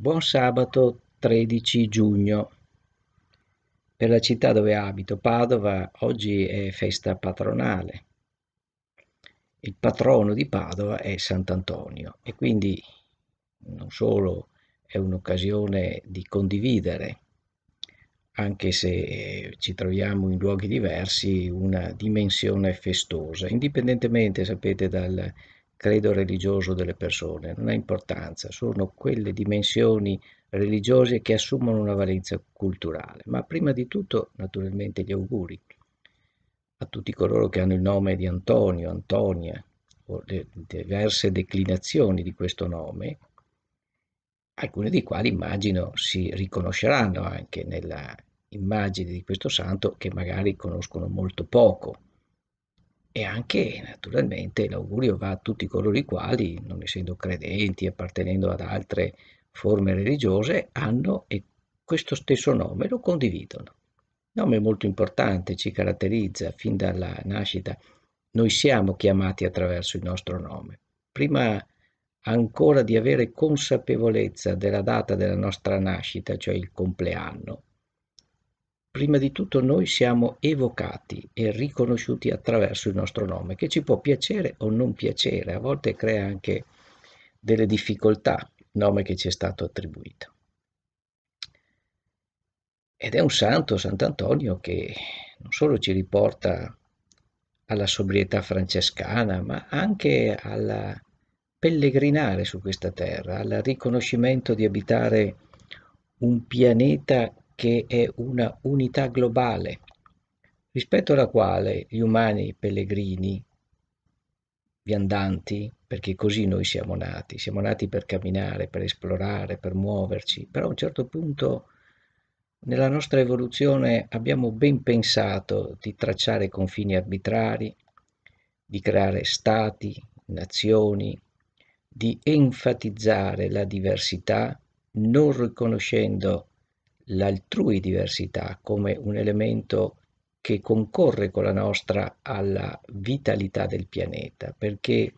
Buon sabato 13 giugno. Per la città dove abito, Padova, oggi è festa patronale. Il patrono di Padova è Sant'Antonio e quindi non solo è un'occasione di condividere, anche se ci troviamo in luoghi diversi, una dimensione festosa, indipendentemente, sapete, dal, credo religioso delle persone, non ha importanza, sono quelle dimensioni religiose che assumono una valenza culturale. Ma prima di tutto, naturalmente, gli auguri a tutti coloro che hanno il nome di Antonio, Antonia, o le diverse declinazioni di questo nome, alcune dei quali immagino si riconosceranno anche nella immagine di questo santo che magari conoscono molto poco e anche naturalmente l'augurio va a tutti coloro i quali, non essendo credenti, appartenendo ad altre forme religiose, hanno questo stesso nome, lo condividono. Il nome è molto importante, ci caratterizza fin dalla nascita. Noi siamo chiamati attraverso il nostro nome. Prima ancora di avere consapevolezza della data della nostra nascita, cioè il compleanno, prima di tutto noi siamo evocati e riconosciuti attraverso il nostro nome, che ci può piacere o non piacere, a volte crea anche delle difficoltà il nome che ci è stato attribuito. Ed è un santo, Sant'Antonio, che non solo ci riporta alla sobrietà francescana, ma anche al pellegrinare su questa terra, al riconoscimento di abitare un pianeta che è una unità globale, rispetto alla quale gli umani pellegrini, viandanti, perché così noi siamo nati, siamo nati per camminare, per esplorare, per muoverci, però a un certo punto nella nostra evoluzione abbiamo ben pensato di tracciare confini arbitrari, di creare stati, nazioni, di enfatizzare la diversità non riconoscendo l'altrui diversità come un elemento che concorre con la nostra alla vitalità del pianeta, perché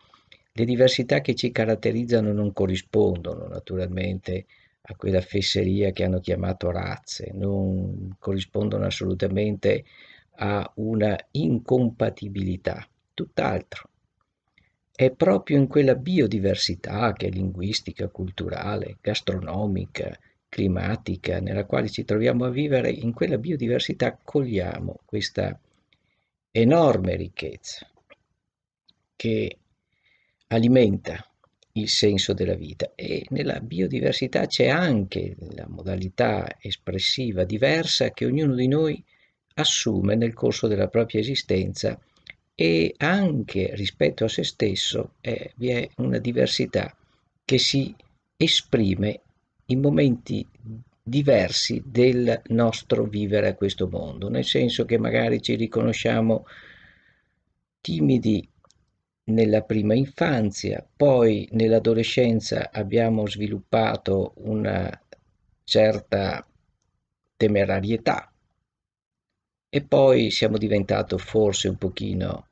le diversità che ci caratterizzano non corrispondono naturalmente a quella fesseria che hanno chiamato razze, non corrispondono assolutamente a una incompatibilità, tutt'altro. È proprio in quella biodiversità che è linguistica, culturale, gastronomica, climatica nella quale ci troviamo a vivere, in quella biodiversità cogliamo questa enorme ricchezza che alimenta il senso della vita e nella biodiversità c'è anche la modalità espressiva diversa che ognuno di noi assume nel corso della propria esistenza e anche rispetto a se stesso eh, vi è una diversità che si esprime in momenti diversi del nostro vivere a questo mondo, nel senso che magari ci riconosciamo timidi nella prima infanzia, poi nell'adolescenza abbiamo sviluppato una certa temerarietà e poi siamo diventati forse un pochino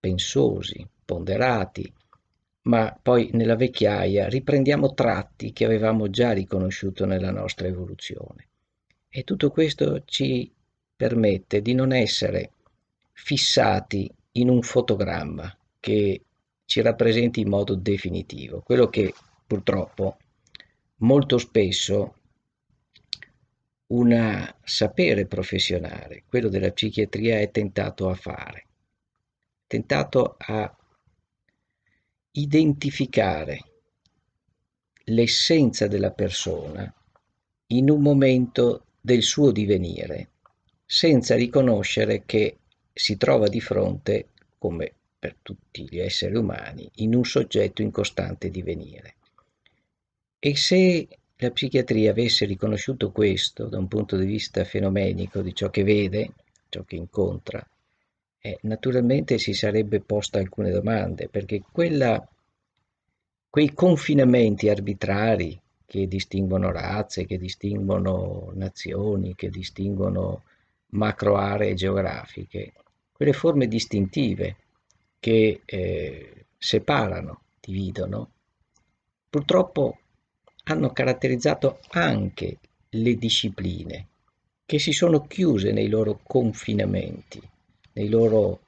pensosi, ponderati, ma poi nella vecchiaia riprendiamo tratti che avevamo già riconosciuto nella nostra evoluzione. E tutto questo ci permette di non essere fissati in un fotogramma che ci rappresenti in modo definitivo, quello che purtroppo molto spesso un sapere professionale, quello della psichiatria, è tentato a fare, tentato a identificare l'essenza della persona in un momento del suo divenire, senza riconoscere che si trova di fronte, come per tutti gli esseri umani, in un soggetto in costante divenire. E se la psichiatria avesse riconosciuto questo da un punto di vista fenomenico di ciò che vede, ciò che incontra, eh, naturalmente si sarebbe posta alcune domande, perché quella, quei confinamenti arbitrari che distinguono razze, che distinguono nazioni, che distinguono macro aree geografiche, quelle forme distintive che eh, separano, dividono, purtroppo hanno caratterizzato anche le discipline che si sono chiuse nei loro confinamenti nei loro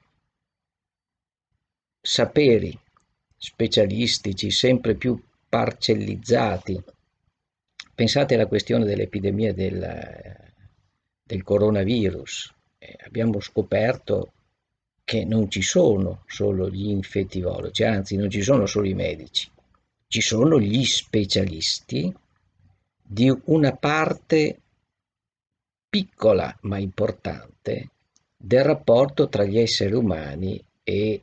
saperi specialistici sempre più parcellizzati. Pensate alla questione dell'epidemia del, del coronavirus. Eh, abbiamo scoperto che non ci sono solo gli infettivologi, anzi non ci sono solo i medici, ci sono gli specialisti di una parte piccola ma importante del rapporto tra gli esseri umani e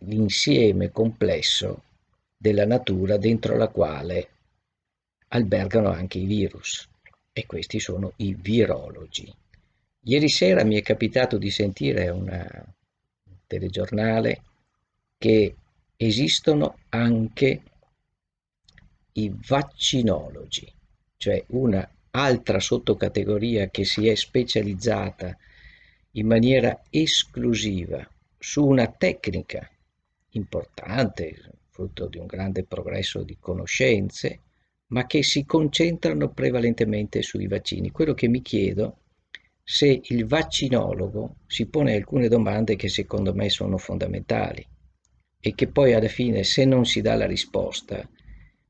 l'insieme complesso della natura dentro la quale albergano anche i virus e questi sono i virologi. Ieri sera mi è capitato di sentire un telegiornale che esistono anche i vaccinologi, cioè una altra sottocategoria che si è specializzata in maniera esclusiva su una tecnica importante, frutto di un grande progresso di conoscenze, ma che si concentrano prevalentemente sui vaccini. Quello che mi chiedo se il vaccinologo si pone alcune domande che secondo me sono fondamentali e che poi alla fine se non si dà la risposta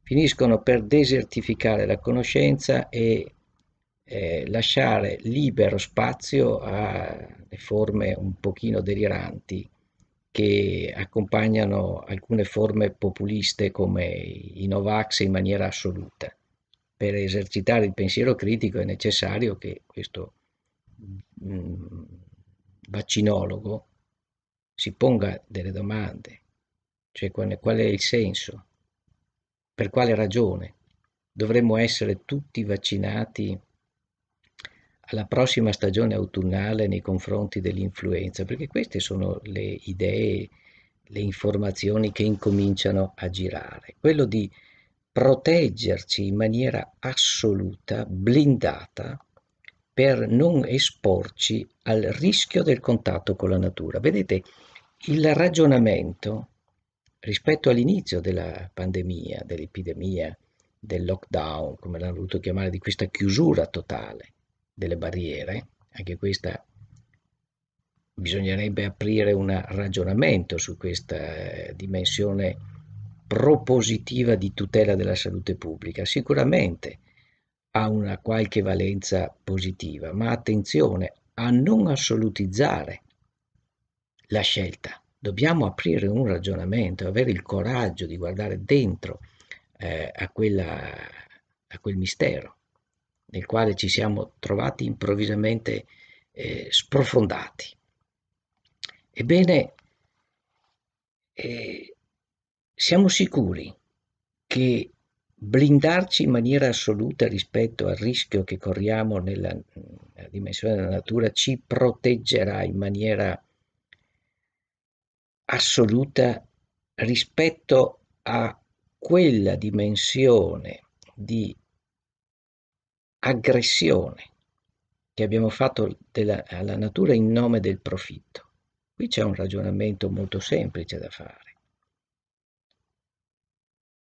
finiscono per desertificare la conoscenza e eh, lasciare libero spazio alle forme un pochino deliranti che accompagnano alcune forme populiste come i Novax in maniera assoluta. Per esercitare il pensiero critico è necessario che questo mh, mm, vaccinologo si ponga delle domande, cioè qual, qual è il senso, per quale ragione dovremmo essere tutti vaccinati alla prossima stagione autunnale nei confronti dell'influenza, perché queste sono le idee, le informazioni che incominciano a girare. Quello di proteggerci in maniera assoluta, blindata, per non esporci al rischio del contatto con la natura. Vedete, il ragionamento rispetto all'inizio della pandemia, dell'epidemia, del lockdown, come l'hanno voluto chiamare, di questa chiusura totale, delle barriere, anche questa bisognerebbe aprire un ragionamento su questa eh, dimensione propositiva di tutela della salute pubblica, sicuramente ha una qualche valenza positiva, ma attenzione a non assolutizzare la scelta. Dobbiamo aprire un ragionamento, avere il coraggio di guardare dentro eh, a, quella, a quel mistero nel quale ci siamo trovati improvvisamente eh, sprofondati. Ebbene, eh, siamo sicuri che blindarci in maniera assoluta rispetto al rischio che corriamo nella, nella dimensione della natura ci proteggerà in maniera assoluta rispetto a quella dimensione di aggressione che abbiamo fatto della, alla natura in nome del profitto. Qui c'è un ragionamento molto semplice da fare,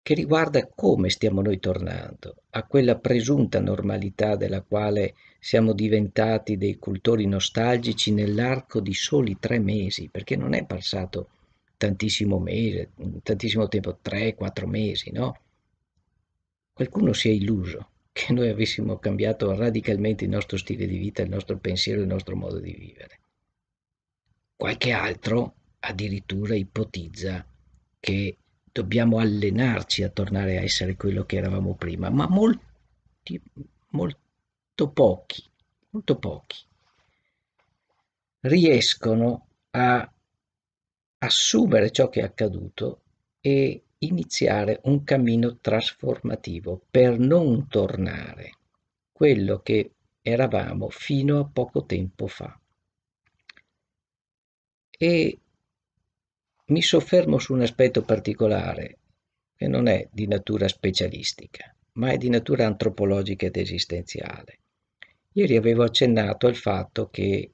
che riguarda come stiamo noi tornando a quella presunta normalità della quale siamo diventati dei cultori nostalgici nell'arco di soli tre mesi, perché non è passato tantissimo, mese, tantissimo tempo, tre, quattro mesi, no? Qualcuno si è illuso che noi avessimo cambiato radicalmente il nostro stile di vita, il nostro pensiero, il nostro modo di vivere. Qualche altro addirittura ipotizza che dobbiamo allenarci a tornare a essere quello che eravamo prima, ma molti, molto pochi, molto pochi riescono a assumere ciò che è accaduto e iniziare un cammino trasformativo per non tornare quello che eravamo fino a poco tempo fa. E mi soffermo su un aspetto particolare che non è di natura specialistica, ma è di natura antropologica ed esistenziale. Ieri avevo accennato al fatto che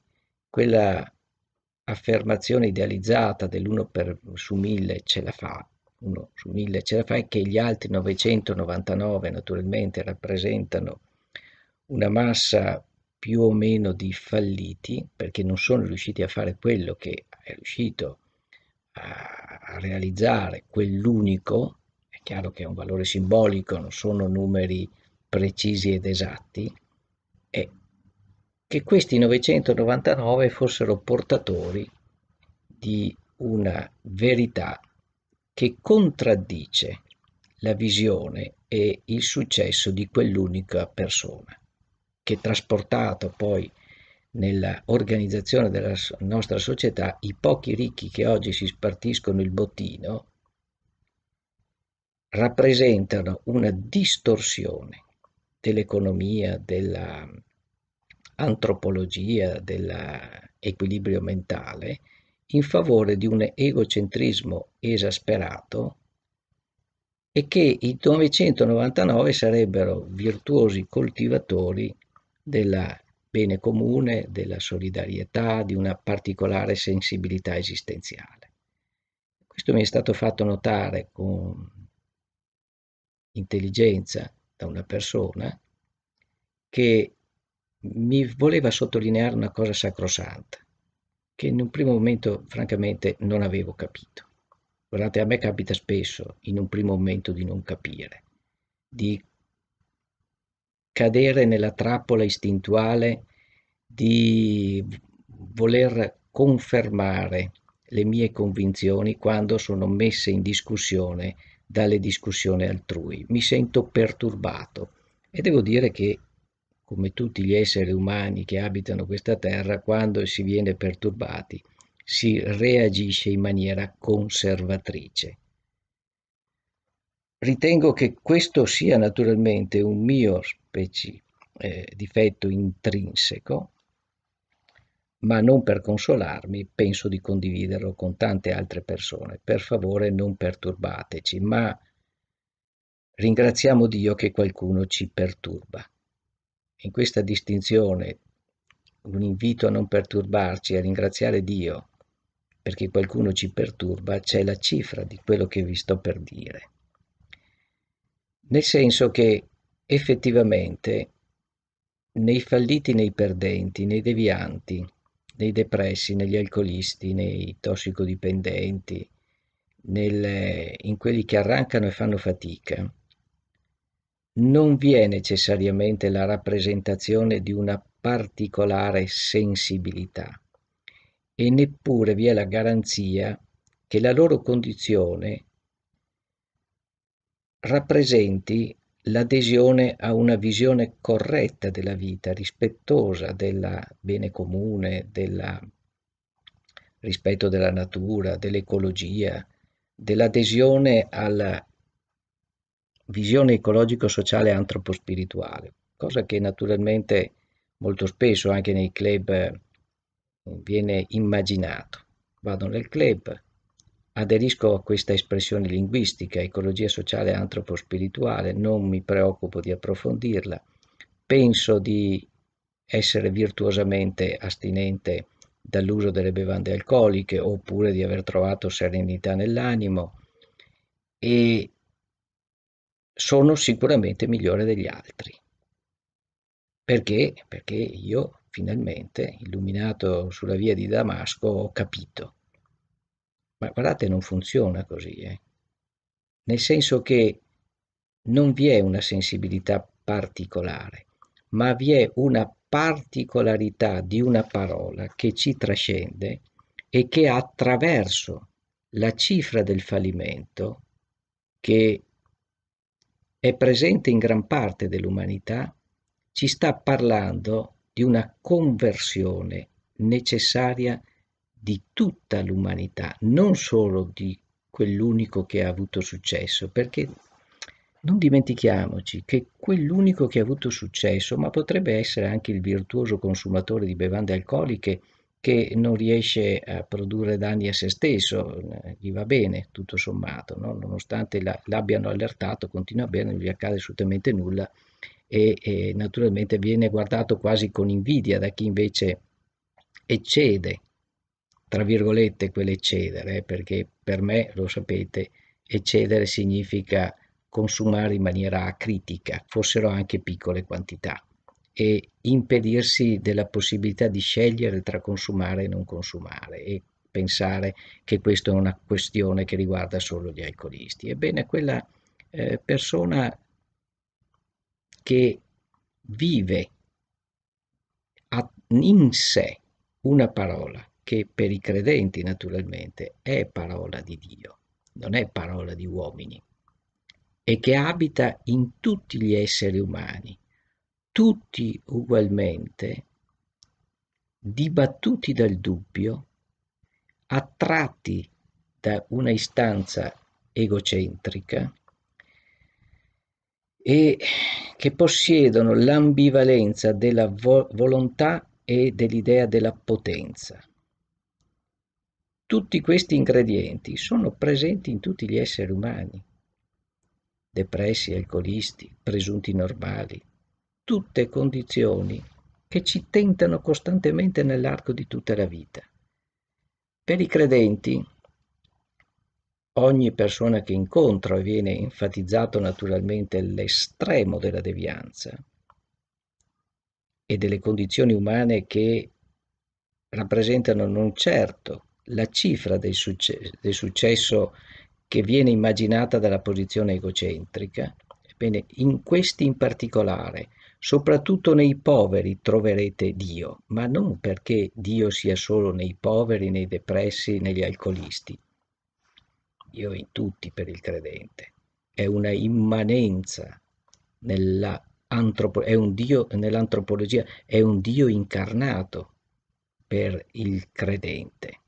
quella affermazione idealizzata dell'1 su mille ce la fa 1 su 1000 ce la fai, che gli altri 999 naturalmente rappresentano una massa più o meno di falliti, perché non sono riusciti a fare quello che è riuscito a realizzare quell'unico, è chiaro che è un valore simbolico, non sono numeri precisi ed esatti, e che questi 999 fossero portatori di una verità che contraddice la visione e il successo di quell'unica persona, che trasportato poi nell'organizzazione della nostra società, i pochi ricchi che oggi si spartiscono il bottino rappresentano una distorsione dell'economia, dell'antropologia, dell'equilibrio mentale, in favore di un egocentrismo esasperato e che i 999 sarebbero virtuosi coltivatori del bene comune, della solidarietà, di una particolare sensibilità esistenziale. Questo mi è stato fatto notare con intelligenza da una persona che mi voleva sottolineare una cosa sacrosanta che in un primo momento francamente non avevo capito. Guardate, a me capita spesso in un primo momento di non capire, di cadere nella trappola istintuale di voler confermare le mie convinzioni quando sono messe in discussione dalle discussioni altrui. Mi sento perturbato e devo dire che come tutti gli esseri umani che abitano questa terra, quando si viene perturbati si reagisce in maniera conservatrice. Ritengo che questo sia naturalmente un mio specie, eh, difetto intrinseco, ma non per consolarmi, penso di condividerlo con tante altre persone. Per favore non perturbateci, ma ringraziamo Dio che qualcuno ci perturba in questa distinzione un invito a non perturbarci, a ringraziare Dio perché qualcuno ci perturba, c'è la cifra di quello che vi sto per dire. Nel senso che effettivamente nei falliti, nei perdenti, nei devianti, nei depressi, negli alcolisti, nei tossicodipendenti, nel, in quelli che arrancano e fanno fatica, non vi è necessariamente la rappresentazione di una particolare sensibilità e neppure vi è la garanzia che la loro condizione rappresenti l'adesione a una visione corretta della vita, rispettosa del bene comune, del rispetto della natura, dell'ecologia, dell'adesione al visione ecologico-sociale antropospirituale, cosa che naturalmente molto spesso anche nei club eh, viene immaginato. Vado nel club, aderisco a questa espressione linguistica, ecologia sociale antropospirituale, non mi preoccupo di approfondirla, penso di essere virtuosamente astinente dall'uso delle bevande alcoliche oppure di aver trovato serenità nell'animo e sono sicuramente migliore degli altri. Perché? Perché io finalmente, illuminato sulla via di Damasco, ho capito. Ma guardate, non funziona così, eh? nel senso che non vi è una sensibilità particolare, ma vi è una particolarità di una parola che ci trascende e che attraverso la cifra del fallimento, che è presente in gran parte dell'umanità, ci sta parlando di una conversione necessaria di tutta l'umanità, non solo di quell'unico che ha avuto successo, perché non dimentichiamoci che quell'unico che ha avuto successo, ma potrebbe essere anche il virtuoso consumatore di bevande alcoliche, che non riesce a produrre danni a se stesso, eh, gli va bene tutto sommato, no? nonostante l'abbiano allertato, continua bene, non gli accade assolutamente nulla e, e, naturalmente viene guardato quasi con invidia da chi invece eccede, tra virgolette, quell'eccedere, eh, perché per me, lo sapete, eccedere significa consumare in maniera critica, fossero anche piccole quantità e impedirsi della possibilità di scegliere tra consumare e non consumare e pensare che questa è una questione che riguarda solo gli alcolisti. Ebbene, quella eh, persona che vive in sé una parola che per i credenti naturalmente è parola di Dio, non è parola di uomini, e che abita in tutti gli esseri umani, tutti ugualmente, dibattuti dal dubbio, attratti da una istanza egocentrica e che possiedono l'ambivalenza della vo- volontà e dell'idea della potenza. Tutti questi ingredienti sono presenti in tutti gli esseri umani, depressi, alcolisti, presunti normali, tutte condizioni che ci tentano costantemente nell'arco di tutta la vita. Per i credenti, ogni persona che incontro viene enfatizzato naturalmente l'estremo della devianza e delle condizioni umane che rappresentano non certo la cifra del, succe- del successo che viene immaginata dalla posizione egocentrica. Ebbene, in questi in particolare, Soprattutto nei poveri troverete Dio, ma non perché Dio sia solo nei poveri, nei depressi, negli alcolisti. Dio è in tutti per il credente. È una immanenza nella è un Dio nell'antropologia, è un Dio incarnato per il credente.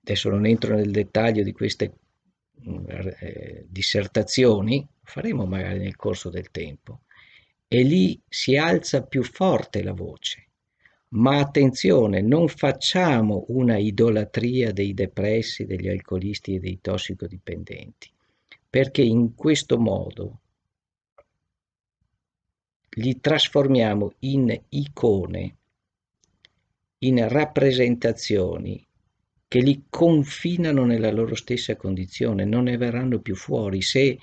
Adesso non entro nel dettaglio di queste mm, eh, dissertazioni, faremo magari nel corso del tempo, e lì si alza più forte la voce. Ma attenzione, non facciamo una idolatria dei depressi, degli alcolisti e dei tossicodipendenti, perché in questo modo li trasformiamo in icone, in rappresentazioni che li confinano nella loro stessa condizione, non ne verranno più fuori se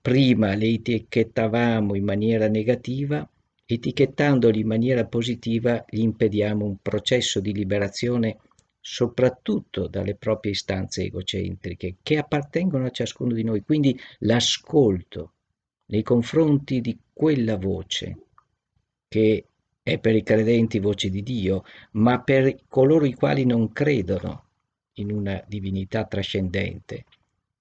prima le etichettavamo in maniera negativa, etichettandoli in maniera positiva gli impediamo un processo di liberazione soprattutto dalle proprie istanze egocentriche che appartengono a ciascuno di noi, quindi l'ascolto nei confronti di quella voce che è per i credenti voce di Dio, ma per coloro i quali non credono in una divinità trascendente,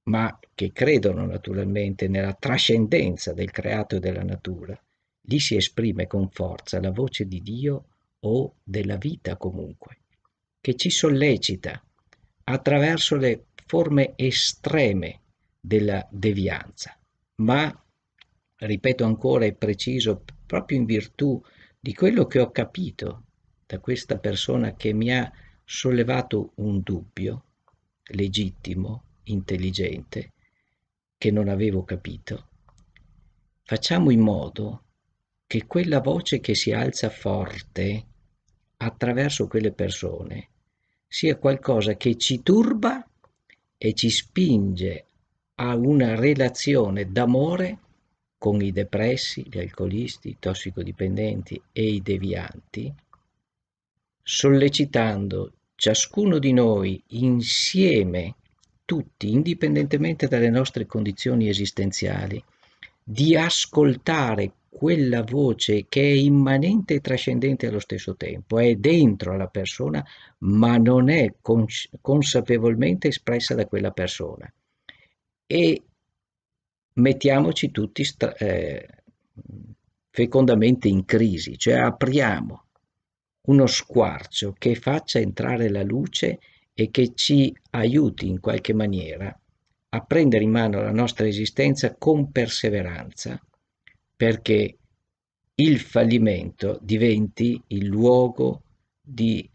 ma che credono naturalmente nella trascendenza del creato e della natura, lì si esprime con forza la voce di Dio o della vita comunque, che ci sollecita attraverso le forme estreme della devianza, ma, ripeto ancora, e preciso proprio in virtù di quello che ho capito da questa persona che mi ha sollevato un dubbio legittimo, intelligente che non avevo capito, facciamo in modo che quella voce che si alza forte attraverso quelle persone sia qualcosa che ci turba e ci spinge a una relazione d'amore con i depressi, gli alcolisti, i tossicodipendenti e i devianti, sollecitando ciascuno di noi insieme a tutti, indipendentemente dalle nostre condizioni esistenziali, di ascoltare quella voce che è immanente e trascendente allo stesso tempo, è dentro alla persona, ma non è cons- consapevolmente espressa da quella persona. E mettiamoci tutti stra- eh, fecondamente in crisi, cioè apriamo uno squarcio che faccia entrare la luce e che ci aiuti in qualche maniera a prendere in mano la nostra esistenza con perseveranza, perché il fallimento diventi il luogo di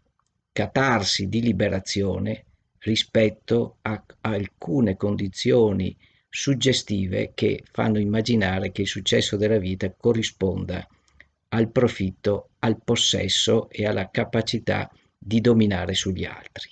catarsi, di liberazione rispetto a alcune condizioni suggestive che fanno immaginare che il successo della vita corrisponda al profitto, al possesso e alla capacità di dominare sugli altri.